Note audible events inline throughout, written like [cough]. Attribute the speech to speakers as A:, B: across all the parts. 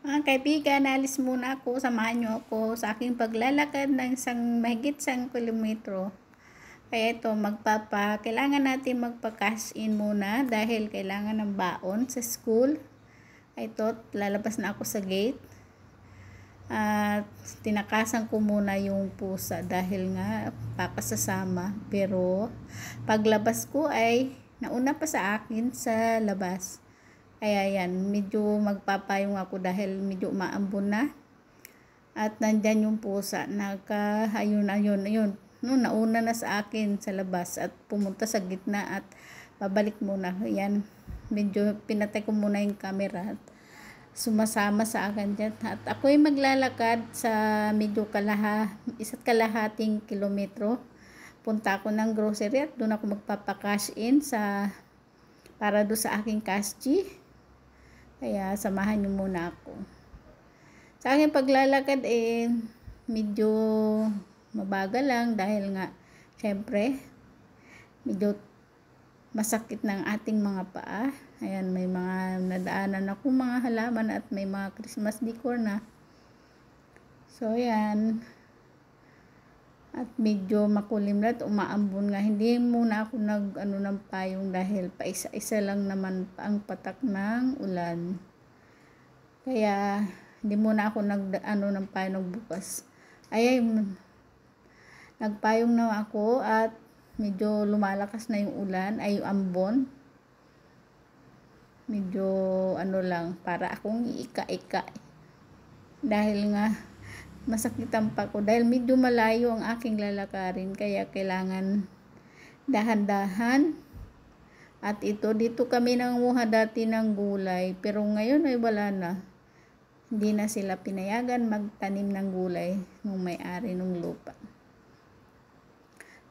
A: Mga kaibigan, alis muna ako. Samahan niyo ako sa aking paglalakad ng isang mahigit sang kilometro. Kaya ito, magpapa, kailangan natin magpa-cash in muna dahil kailangan ng baon sa school. Ito, lalabas na ako sa gate. At tinakasan ko muna yung pusa dahil nga papasasama. Pero paglabas ko ay nauna pa sa akin sa labas ay ayan, medyo magpapayong ako dahil medyo maambon na. At nandyan yung pusa, naka, ayun, ayun, ayun. No, nauna na sa akin sa labas at pumunta sa gitna at pabalik muna. ayan medyo pinatay ko muna yung camera at sumasama sa akin dyan. At ako'y maglalakad sa medyo kalaha, isa't kalahating kilometro. Punta ako ng grocery at doon ako magpapa cash in sa para do sa aking cash kaya samahan niyo muna ako. Sa akin paglalakad eh medyo mabagal lang dahil nga syempre medyo masakit ng ating mga paa. Ayan, may mga nadaanan ako mga halaman at may mga Christmas decor na. So, ayan at medyo makulim at umaambon nga hindi muna ako nag ano ng payong dahil pa isa isa lang naman ang patak ng ulan kaya hindi muna ako nag ano ng payong bukas ay, ay mm, nagpayong na ako at medyo lumalakas na yung ulan ay yung ambon medyo ano lang para akong iika-ika dahil nga masakit ang pa ko dahil medyo malayo ang aking lalakarin kaya kailangan dahan-dahan at ito dito kami nanguha dati ng gulay pero ngayon ay wala na hindi na sila pinayagan magtanim ng gulay nung may-ari ng lupa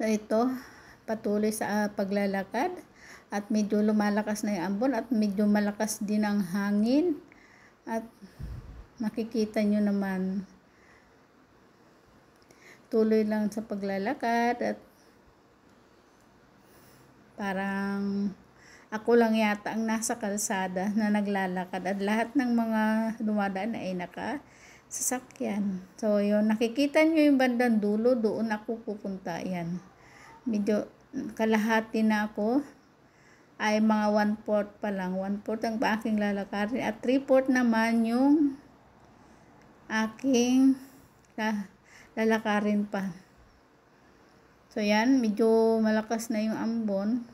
A: so ito patuloy sa uh, paglalakad at medyo lumalakas na yung ambon at medyo malakas din ang hangin at makikita nyo naman tuloy lang sa paglalakad at parang ako lang yata ang nasa kalsada na naglalakad at lahat ng mga dumadaan ay naka sasakyan. So, yun, nakikita nyo yung bandang dulo, doon ako pupunta. Yan. Medyo kalahati na ako ay mga 1-4 pa lang. 1-4 ang aking lalakarin at 3-4 naman yung aking ah, lalakarin pa. So, yan. Medyo malakas na yung ambon.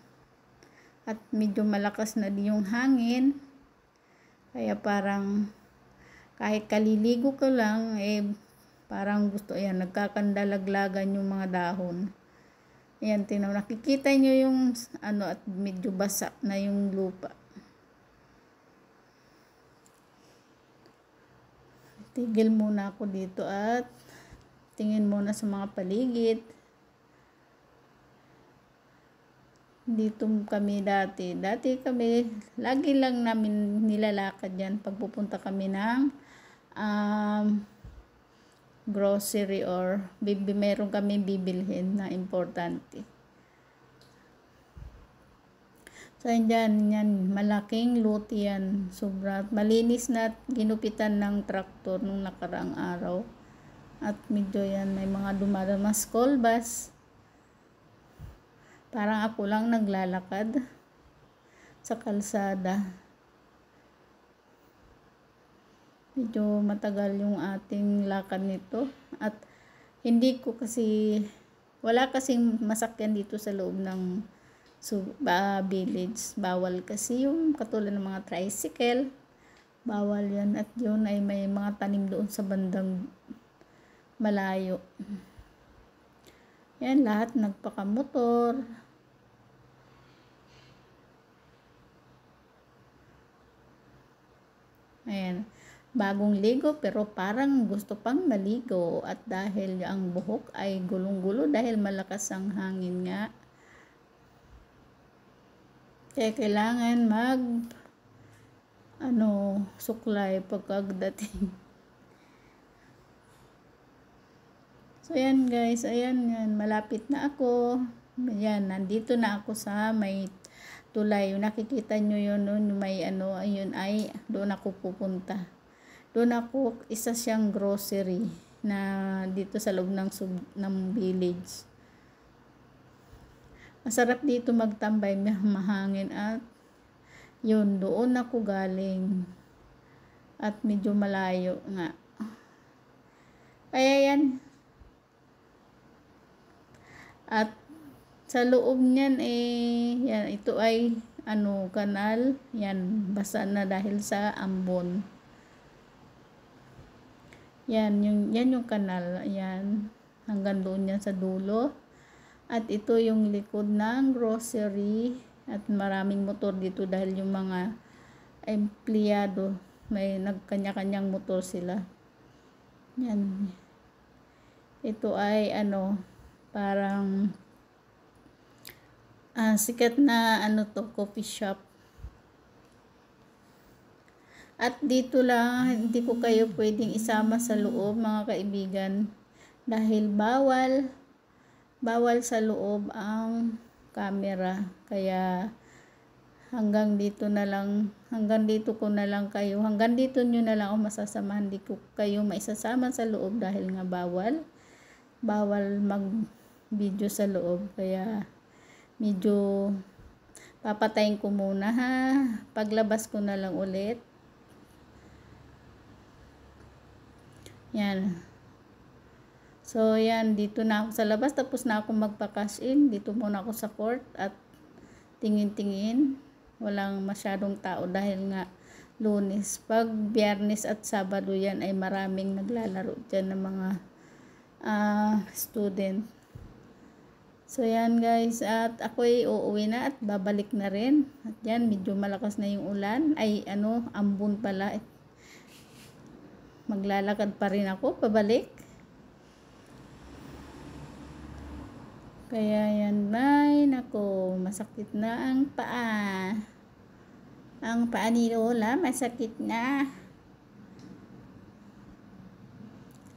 A: At medyo malakas na din yung hangin. Kaya parang kahit kaliligo ko lang, eh, parang gusto, ayan, nagkakandalaglagan yung mga dahon. Ayan, tinaw, nakikita nyo yung, ano, at medyo basa na yung lupa. Tigil muna ako dito at tingin muna sa mga paligid. Dito kami dati. Dati kami, lagi lang namin nilalakad yan pagpupunta kami ng um, grocery or bibi, meron kami bibilhin na importante. So, yan, yan, malaking luti yan, sobra. Malinis na ginupitan ng traktor nung nakaraang araw. At medyo yan, may mga dumadama school bus. Parang ako lang naglalakad sa kalsada. Medyo matagal yung ating lakad nito. At hindi ko kasi, wala kasing masakyan dito sa loob ng so, village. Bawal kasi yung katulad ng mga tricycle. Bawal yan. At yun ay may mga tanim doon sa bandang malayo. Yan, lahat nagpakamotor. Ayan, bagong ligo pero parang gusto pang maligo at dahil ang buhok ay gulong-gulo dahil malakas ang hangin nga. Kaya kailangan mag ano, suklay pagkagdating. So, ayan guys. Ayan, yan. Malapit na ako. Ayan, nandito na ako sa may tulay. nakikita nyo yun, yun may ano, ayun ay, doon ako pupunta. Doon ako, isa siyang grocery na dito sa loob ng, sub, ng village. Masarap dito magtambay, mahangin at yun, doon ako galing. At medyo malayo nga. Kaya ayan. At sa loob niyan eh yan ito ay ano kanal yan basa na dahil sa ambon yan yung yan yung kanal yan hanggang doon yan sa dulo at ito yung likod ng grocery at maraming motor dito dahil yung mga empleyado may nagkanya-kanyang motor sila yan ito ay ano parang uh, sikat na ano to, coffee shop. At dito lang, hindi ko kayo pwedeng isama sa loob mga kaibigan. Dahil bawal, bawal sa loob ang camera. Kaya hanggang dito na lang, hanggang dito ko na lang kayo, hanggang dito nyo na lang ako masasama. Hindi ko kayo maisasama sa loob dahil nga bawal. Bawal mag video sa loob. Kaya medyo papatayin ko muna ha. Paglabas ko na lang ulit. Yan. So, yan. Dito na ako sa labas. Tapos na ako magpa-cash in. Dito muna ako sa court at tingin-tingin. Walang masyadong tao dahil nga lunes. Pag biyernes at sabado yan ay maraming naglalaro dyan ng mga uh, student. So, yan guys. At ako ay uuwi na at babalik na rin. At yan, medyo malakas na yung ulan. Ay, ano, ambon pala. Maglalakad pa rin ako, pabalik. Kaya yan, nay, nako, masakit na ang paa. Ang paa ni Lola, masakit na.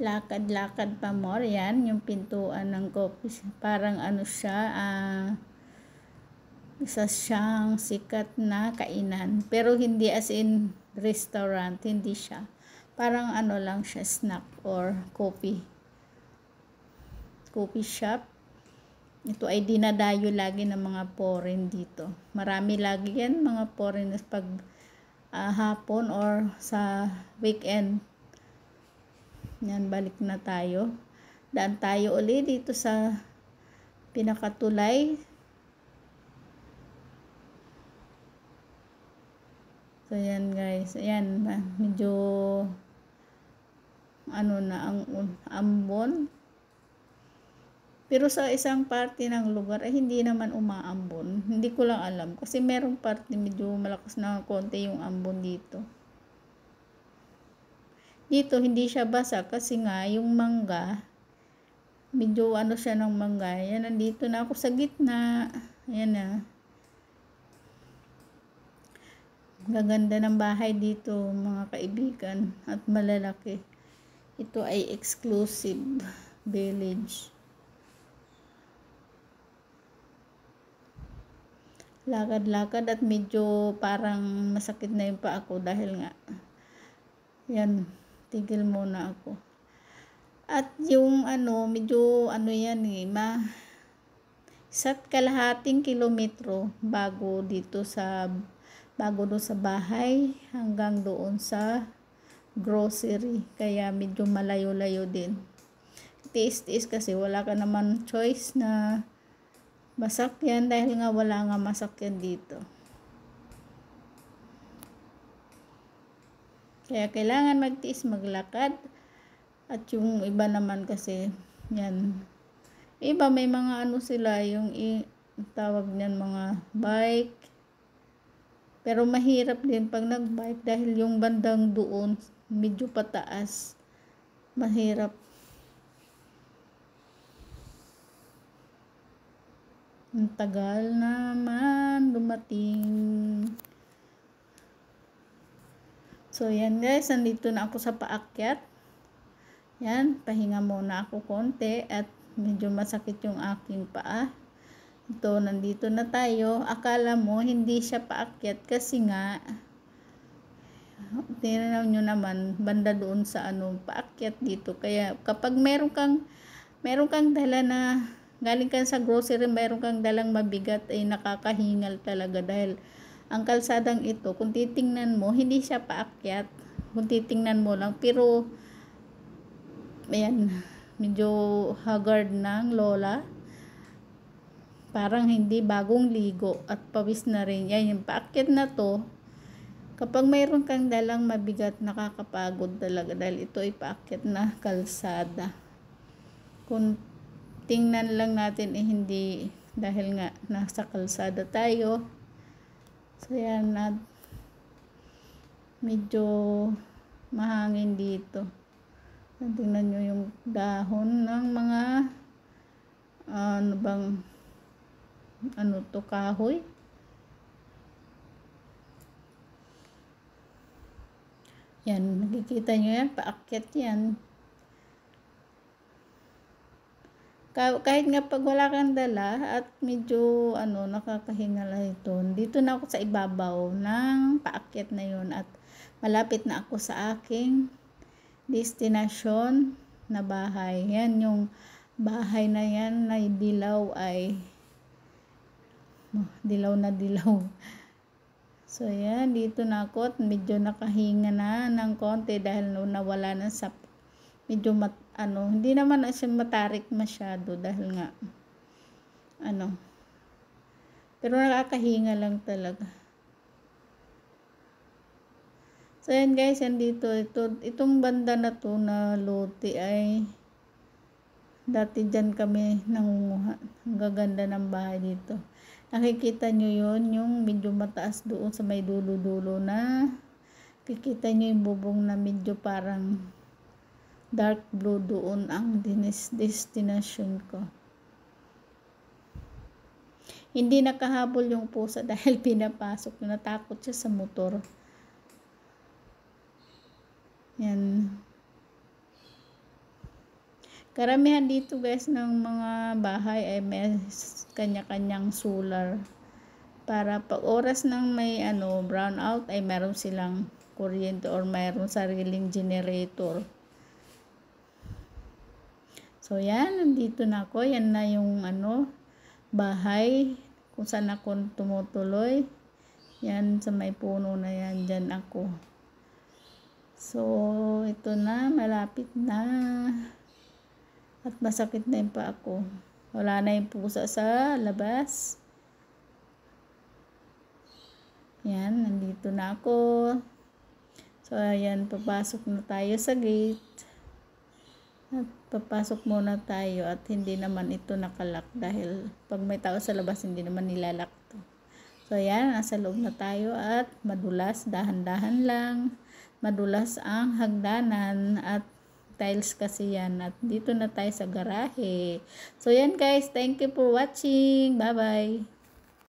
A: lakad-lakad pa more. Yan, yung pintuan ng coffee. Parang ano siya, ah, isa siyang sikat na kainan. Pero hindi as in restaurant, hindi siya. Parang ano lang siya, snack or coffee. Coffee shop. Ito ay dinadayo lagi ng mga foreign dito. Marami lagi yan mga foreigners pag uh, hapon or sa weekend yan, balik na tayo. Daan tayo uli dito sa pinakatulay. So, yan guys. Ayan, medyo ano na, ang ambon. Pero sa isang parte ng lugar ay hindi naman umaambon. Hindi ko lang alam. Kasi merong parte medyo malakas na konti yung ambon dito dito hindi siya basa kasi nga yung mangga medyo ano siya ng mangga yan nandito na ako sa gitna ayan na gaganda ng bahay dito mga kaibigan at malalaki ito ay exclusive village lakad-lakad at medyo parang masakit na yung pa ako dahil nga yan tigil muna ako at yung ano medyo ano yan eh ma sa kalahating kilometro bago dito sa bago do sa bahay hanggang doon sa grocery kaya medyo malayo-layo din tiis-tiis kasi wala ka naman choice na masakyan dahil nga wala nga masakyan dito Kaya kailangan magtiis maglakad. At yung iba naman kasi, yan. Iba may mga ano sila, yung i tawag niyan mga bike. Pero mahirap din pag nagbike dahil yung bandang doon medyo pataas. Mahirap. Ang tagal naman dumating. So, yan guys, nandito na ako sa paakyat. Yan, pahinga muna ako konti at medyo masakit yung aking paa. Ito, nandito na tayo. Akala mo, hindi siya paakyat kasi nga, tinanaw nyo naman, banda doon sa ano, paakyat dito. Kaya, kapag meron kang, meron kang dala na, galing ka sa grocery, meron kang dalang mabigat, ay nakakahingal talaga dahil, ang kalsadang ito, kung titingnan mo, hindi siya paakyat. Kung titingnan mo lang, pero, ayan, [laughs] medyo haggard ng lola. Parang hindi bagong ligo at pawis na rin. Yan, yung paakyat na to, kapag mayroon kang dalang mabigat, nakakapagod talaga dahil ito ay paakyat na kalsada. Kung tingnan lang natin eh hindi dahil nga nasa kalsada tayo, So, yan. At medyo mahangin dito. At tingnan nyo yung dahon ng mga ano bang ano to, kahoy. Yan, nakikita nyo yan, paakyat yan. kahit nga pag wala kang dala at medyo ano nakakahingala ito dito na ako sa ibabaw ng paakyat na yon at malapit na ako sa aking destination na bahay yan yung bahay na yan na dilaw ay oh, dilaw na dilaw so yan dito na ako at medyo nakahinga na ng konti dahil nawala na sa medyo mat, ano, hindi naman as in matarik masyado dahil nga ano pero nakakahinga lang talaga so yan guys yan dito ito, itong banda na to na lote ay dati dyan kami nangunguha ang gaganda ng bahay dito nakikita nyo yon yung medyo mataas doon sa may dulo-dulo na kikita nyo yung bubong na medyo parang dark blue doon ang destination ko. Hindi nakahabol yung pusa [laughs] dahil pinapasok. na Natakot siya sa motor. Yan. Karamihan dito guys ng mga bahay ay may kanya-kanyang solar. Para pag oras ng may ano, brown out ay meron silang kuryente or mayroon sariling generator So, yan. Nandito na ako. Yan na yung ano, bahay kung saan ako tumutuloy. Yan, sa may puno na yan. Diyan ako. So, ito na. Malapit na. At masakit na yung pa ako. Wala na yung pusa sa labas. Yan, nandito na ako. So, ayan, papasok na tayo sa gate. At papasok muna tayo at hindi naman ito nakalak dahil pag may tao sa labas hindi naman nilalak to. So ayan, nasa loob na tayo at madulas, dahan-dahan lang. Madulas ang hagdanan at tiles kasi yan. At dito na tayo sa garahe. So yan guys, thank you for watching. Bye-bye.